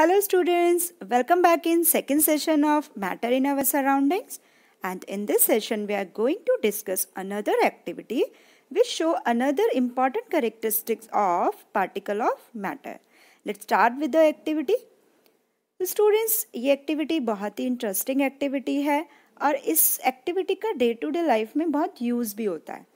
Hello students, welcome back in second session of Matter in Our Surroundings and in this session we are going to discuss another activity which show another important characteristics of particle of matter. Let's start with the activity. Students, ये activity बहुत ही interesting activity है और इस activity का day to day life में बहुत use भी होता है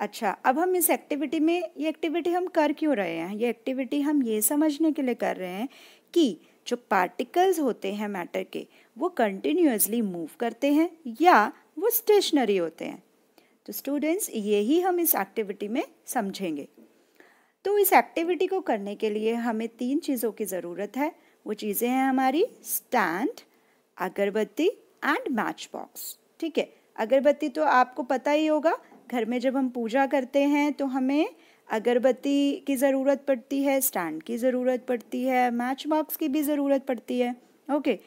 अच्छा अब हम इस एक्टिविटी में ये एक्टिविटी हम कर क्यों रहे हैं ये एक्टिविटी हम ये समझने के लिए कर रहे हैं कि जो पार्टिकल्स होते हैं मैटर के वो कंटिन्यूसली मूव करते हैं या वो स्टेशनरी होते हैं तो स्टूडेंट्स यही हम इस एक्टिविटी में समझेंगे तो इस एक्टिविटी को करने के लिए हमें तीन चीज़ों की ज़रूरत है वो चीज़ें हैं हमारी स्टैंड अगरबत्ती एंड मैच बॉक्स ठीक है अगरबत्ती तो आपको पता ही होगा घर में जब हम पूजा करते हैं तो हमें अगरबत्ती की ज़रूरत पड़ती है स्टैंड की ज़रूरत पड़ती है मैच बॉक्स की भी ज़रूरत पड़ती है ओके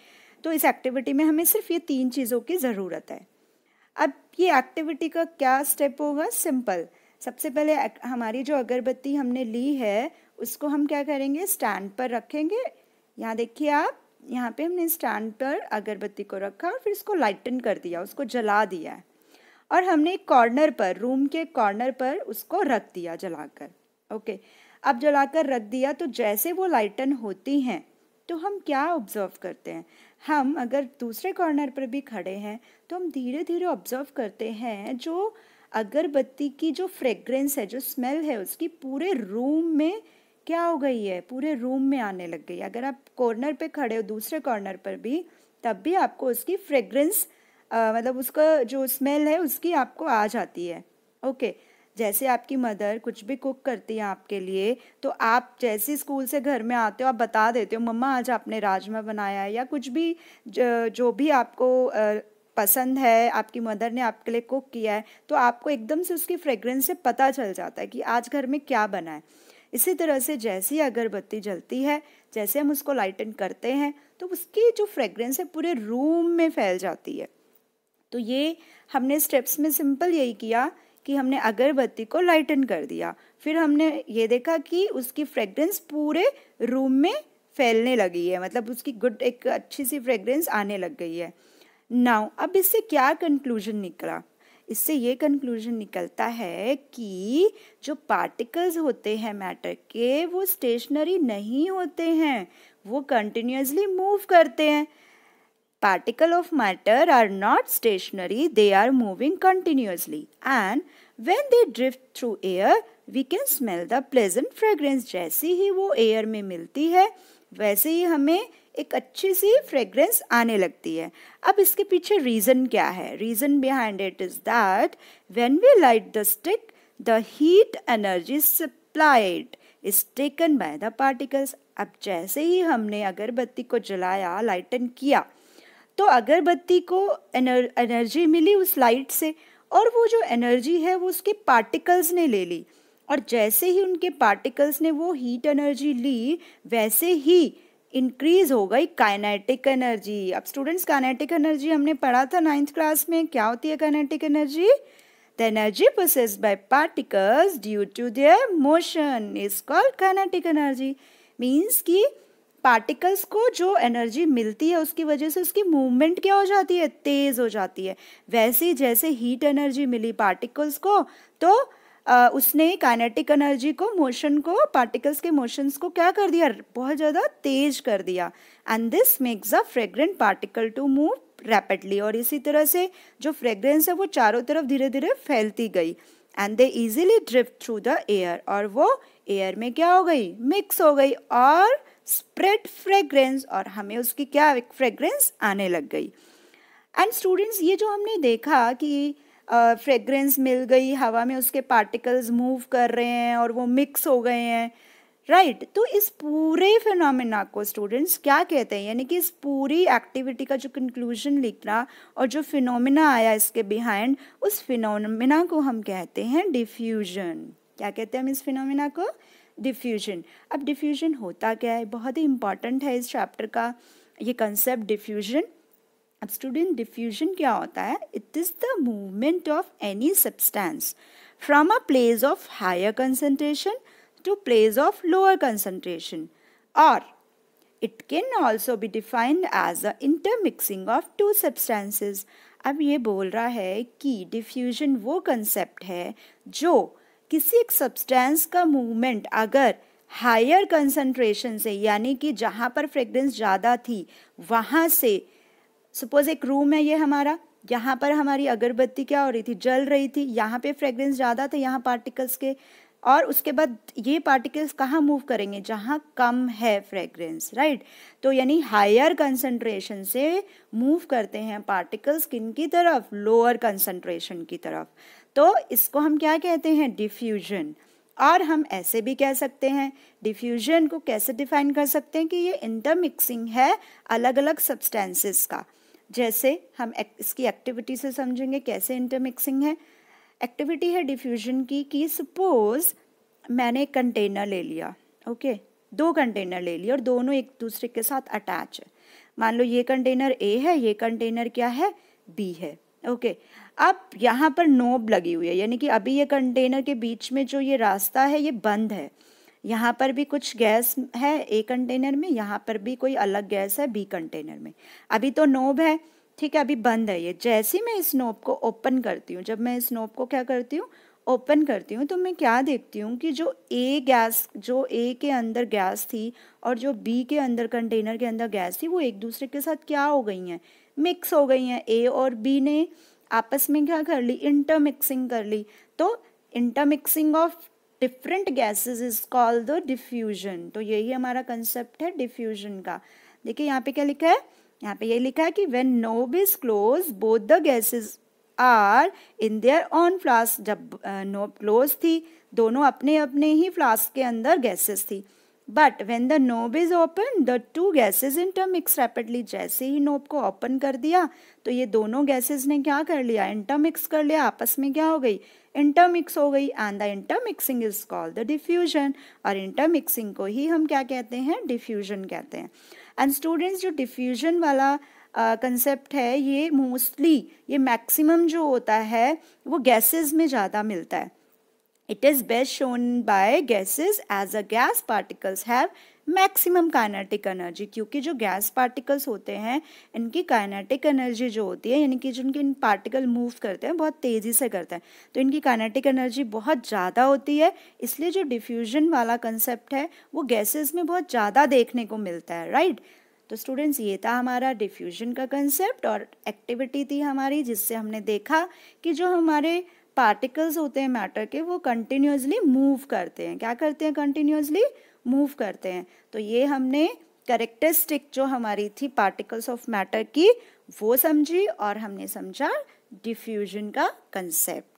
तो इस एक्टिविटी में हमें सिर्फ ये तीन चीज़ों की ज़रूरत है अब ये एक्टिविटी का क्या स्टेप होगा सिंपल सबसे पहले हमारी जो अगरबत्ती हमने ली है उसको हम क्या करेंगे स्टैंड पर रखेंगे यहाँ देखिए आप यहाँ पे हमने स्टैंड पर अगरबत्ती को रखा और फिर इसको लाइटन कर दिया उसको जला दिया है और हमने कॉर्नर पर रूम के कॉर्नर पर उसको रख दिया जलाकर ओके अब जलाकर रख दिया तो जैसे वो लाइटन होती हैं तो हम क्या ऑब्जर्व करते हैं हम अगर दूसरे कॉर्नर पर भी खड़े हैं तो हम धीरे धीरे ऑब्जर्व करते हैं जो अगरबत्ती की जो फ्रेग्रेंस है जो स्मेल है उसकी पूरे रूम में क्या हो गई है पूरे रूम में आने लग गई अगर आप कॉर्नर पे खड़े हो दूसरे कॉर्नर पर भी तब भी आपको उसकी फ्रेग्रेंस आ, मतलब उसका जो स्मेल है उसकी आपको आ जाती है ओके जैसे आपकी मदर कुछ भी कुक करती है आपके लिए तो आप जैसे स्कूल से घर में आते हो आप बता देते हो मम्मा आज आपने राजमा बनाया है या कुछ भी जो भी आपको पसंद है आपकी मदर ने आपके लिए कुक किया है तो आपको एकदम से उसकी फ्रेग्रेंस से पता चल जाता है कि आज घर में क्या बना है इसी तरह से जैसे ही अगरबत्ती जलती है जैसे हम उसको लाइटन करते हैं तो उसकी जो फ्रेग्रेंस है पूरे रूम में फैल जाती है तो ये हमने स्टेप्स में सिंपल यही किया कि हमने अगरबत्ती को लाइटन कर दिया फिर हमने ये देखा कि उसकी फ्रेग्रेंस पूरे रूम में फैलने लगी है मतलब उसकी गुड एक अच्छी सी फ्रेग्रेंस आने लग गई है नाउ अब इससे क्या कंक्लूजन निकला इससे ये कंक्लूजन निकलता है कि जो पार्टिकल्स होते हैं मैटर के वो स्टेशनरी नहीं होते हैं वो कंटिन्यूसली मूव करते हैं Particle of matter are not stationary, they are moving continuously. And when they drift through air, we can smell the pleasant fragrance jaisi ही वो एयर में मिलती है वैसे ही हमें एक अच्छी सी फ्रेग्रेंस आने लगती है अब इसके पीछे रीज़न क्या है reason behind it is that when we light the stick the heat energy supplied is taken by the particles अब जैसे ही हमने अगरबत्ती को जलाया लाइटन किया तो अगरबत्ती को एनर, एनर्जी मिली उस लाइट से और वो जो एनर्जी है वो उसके पार्टिकल्स ने ले ली और जैसे ही उनके पार्टिकल्स ने वो हीट एनर्जी ली वैसे ही इंक्रीज हो गई काइनेटिक एनर्जी अब स्टूडेंट्स काइनेटिक एनर्जी हमने पढ़ा था नाइन्थ क्लास में क्या होती है kinetic energy the energy process by particles due to their motion is called kinetic energy means की पार्टिकल्स को जो एनर्जी मिलती है उसकी वजह से उसकी मूवमेंट क्या हो जाती है तेज़ हो जाती है वैसे जैसे हीट एनर्जी मिली पार्टिकल्स को तो आ, उसने काइनेटिक एनर्जी को मोशन को पार्टिकल्स के मोशंस को क्या कर दिया बहुत ज़्यादा तेज कर दिया and this makes a fragrant particle to move rapidly और इसी तरह से जो फ्रेग्रेंस है वो चारों तरफ धीरे धीरे फैलती गई and they easily drift through the air और वो एयर में क्या हो गई मिक्स हो गई और स्प्रेड फ्रेग्रेंस और हमें उसकी क्या फ्रेग्रेंस आने लग गई एंड स्टूडेंट्स ये जो हमने देखा कि फ्रेग्रेंस uh, मिल गई हवा में उसके पार्टिकल्स मूव कर रहे हैं और वो मिक्स हो गए हैं राइट right. तो इस पूरे फिनोमिना को स्टूडेंट्स क्या कहते हैं यानी कि इस पूरी एक्टिविटी का जो कंक्लूजन लिखना और जो फिनोमिना आया इसके बिहाइंड उस फिनोमिना को हम कहते हैं डिफ्यूजन क्या कहते हैं हम इस फिनोमिना को डिफ्यूजन अब डिफ्यूजन होता क्या है बहुत ही इंपॉर्टेंट है इस चैप्टर का ये कंसेप्ट डिफ्यूजन अब स्टूडेंट डिफ्यूजन क्या होता है it is the movement of any substance from a place of higher concentration to place of lower concentration और it can also be defined as a intermixing of two substances अब ये बोल रहा है कि डिफ्यूजन वो कंसेप्ट है जो किसी एक सब्सटेंस का मूवमेंट अगर हायर कंसंट्रेशन से यानी कि जहाँ पर फ्रेग्रेंस ज़्यादा थी वहाँ से सपोज एक रूम है ये हमारा यहाँ पर हमारी अगरबत्ती क्या हो रही थी जल रही थी यहाँ पे फ्रेग्रेंस ज़्यादा था यहाँ पार्टिकल्स के और उसके बाद ये पार्टिकल्स कहाँ मूव करेंगे जहाँ कम है फ्रेग्रेंस राइट तो यानी हायर कंसंट्रेशन से मूव करते हैं पार्टिकल्स किन की तरफ लोअर कंसंट्रेशन की तरफ तो इसको हम क्या कहते हैं डिफ्यूजन और हम ऐसे भी कह सकते हैं डिफ्यूजन को कैसे डिफाइन कर सकते हैं कि ये इंटरमिक्सिंग है अलग अलग सब्सटेंसेस का जैसे हम इसकी एक्टिविटी से समझेंगे कैसे इंटरमिक्सिंग है एक्टिविटी है डिफ्यूजन की कि सपोज मैंने एक कंटेनर ले लिया ओके okay? दो कंटेनर ले लिया और दोनों एक दूसरे के साथ अटैच है मान लो ये कंटेनर ए है ये कंटेनर क्या है बी है ओके okay. अब यहाँ पर नोब लगी हुई है यानी कि अभी ये कंटेनर के बीच में जो ये रास्ता है ये बंद है यहाँ पर भी कुछ गैस है ए कंटेनर में यहाँ पर भी कोई अलग गैस है बी कंटेनर में अभी तो नोब है ठीक है अभी बंद है ये जैसे मैं इस नोब को ओपन करती हूँ जब मैं इस नोब को क्या करती हूँ ओपन करती हूँ तो मैं क्या देखती हूँ कि जो ए गैस जो ए के अंदर गैस थी और जो बी के अंदर कंटेनर के अंदर गैस थी वो एक दूसरे के साथ क्या हो गई हैं मिक्स हो गई हैं ए और बी ने आपस में क्या कर ली इंटरमिक्सिंग कर ली तो intermixing of different gases is called the diffusion तो यही हमारा कंसेप्ट है डिफ्यूजन का देखिए यहाँ पे क्या लिखा है यहाँ पे ये लिखा है कि when knob is close both the gases are in their on flask जब नोब क्लोज थी दोनों अपने अपने ही फ्लास्क के अंदर गैसेस थी but when the knob is open the two gases intermix rapidly जैसे ही नोब को ओपन कर दिया तो ये दोनों गैसेज ने क्या कर लिया इंटरमिक्स कर लिया आपस में क्या हो गई इंटरमिक्स हो गई and the intermixing is called the diffusion और इंटरमिक्सिंग को ही हम क्या कहते हैं डिफ्यूजन कहते हैं एंड स्टूडेंट्स जो डिफ्यूजन वाला कंसेप्ट uh, है ये मोस्टली ये मैक्सिमम जो होता है वो गैसेस में ज़्यादा मिलता है It is best shown by gases as a gas particles have maximum kinetic energy क्योंकि जो गैस पार्टिकल्स होते हैं इनकी काइनेटिक एनर्जी जो होती है यानी कि जो इनके इन पार्टिकल मूव करते हैं बहुत तेज़ी से करते हैं तो इनकी काइनेटिक एनर्जी बहुत ज़्यादा होती है इसलिए जो डिफ्यूजन वाला कंसेप्ट है वो गैसेस में बहुत ज़्यादा देखने को मिलता है राइट तो स्टूडेंट्स ये था हमारा डिफ्यूजन का कंसेप्ट और एक्टिविटी थी हमारी जिससे हमने देखा कि जो हमारे पार्टिकल्स होते हैं मैटर के वो कंटिन्यूसली मूव करते हैं क्या करते हैं कंटिन्यूसली मूव करते हैं तो ये हमने करेक्टरिस्टिक जो हमारी थी पार्टिकल्स ऑफ मैटर की वो समझी और हमने समझा डिफ्यूजन का कंसेप्ट